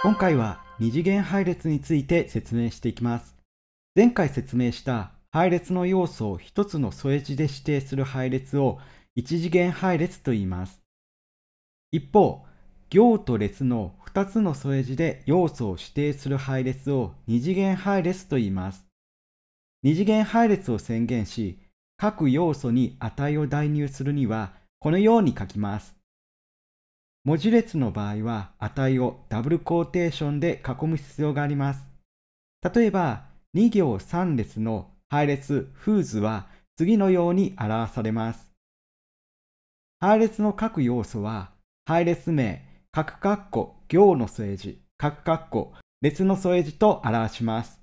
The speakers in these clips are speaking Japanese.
今回は二次元配列について説明していきます。前回説明した配列の要素を1つの添え字で指定する配列を一次元配列と言います。一方、行と列の2つの添え字で要素を指定する配列を二次元配列と言います。二次元配列を宣言し、各要素に値を代入するには、このように書きます。文字列の場合は値をダブルコーテーションで囲む必要があります。例えば、2行3列の配列フーズは次のように表されます。配列の各要素は、配列名、各括弧行の添え字、各括弧列の添え字と表します。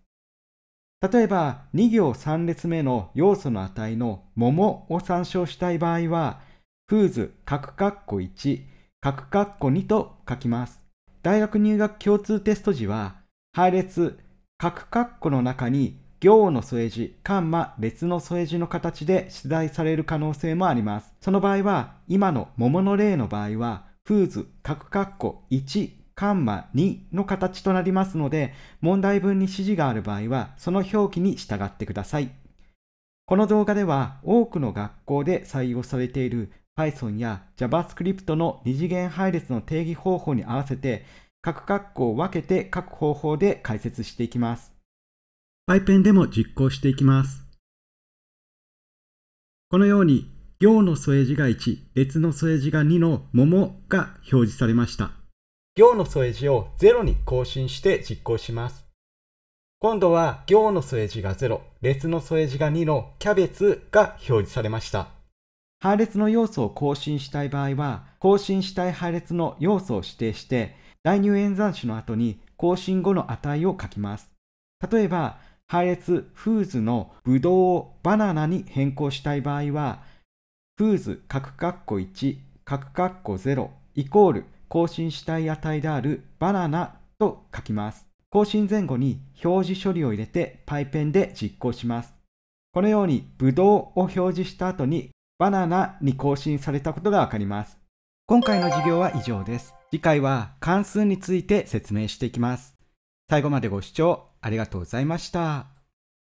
例えば、2行3列目の要素の値の桃を参照したい場合は、フーズ各括弧1、各括弧2と書きます。大学入学共通テスト時は、配列、角括弧の中に行の添え字、カンマ、列の添え字の形で出題される可能性もあります。その場合は、今の桃の例の場合は、フーズ、角括弧1、カンマ2の形となりますので、問題文に指示がある場合は、その表記に従ってください。この動画では多くの学校で採用されている Python や JavaScript の二次元配列の定義方法に合わせて、各括弧を分けて各方法で解説していきます。PyPen でも実行していきます。このように、行の添え字が1、列の添え字が2の桃が表示されました。行の添え字を0に更新して実行します。今度は行の添え字が0、列の添え字が2のキャベツが表示されました。配列の要素を更新したい場合は、更新したい配列の要素を指定して、代入演算子の後に更新後の値を書きます。例えば、配列フーズのブドウをバナナに変更したい場合は、フーズ角括弧1、角括弧0イコール更新したい値であるバナナと書きます。更新前後に表示処理を入れてパイペンで実行します。このようにブドウを表示した後にバナナに更新されたことがわかります。今回の授業は以上です。次回は関数について説明していきます。最後までご視聴ありがとうございました。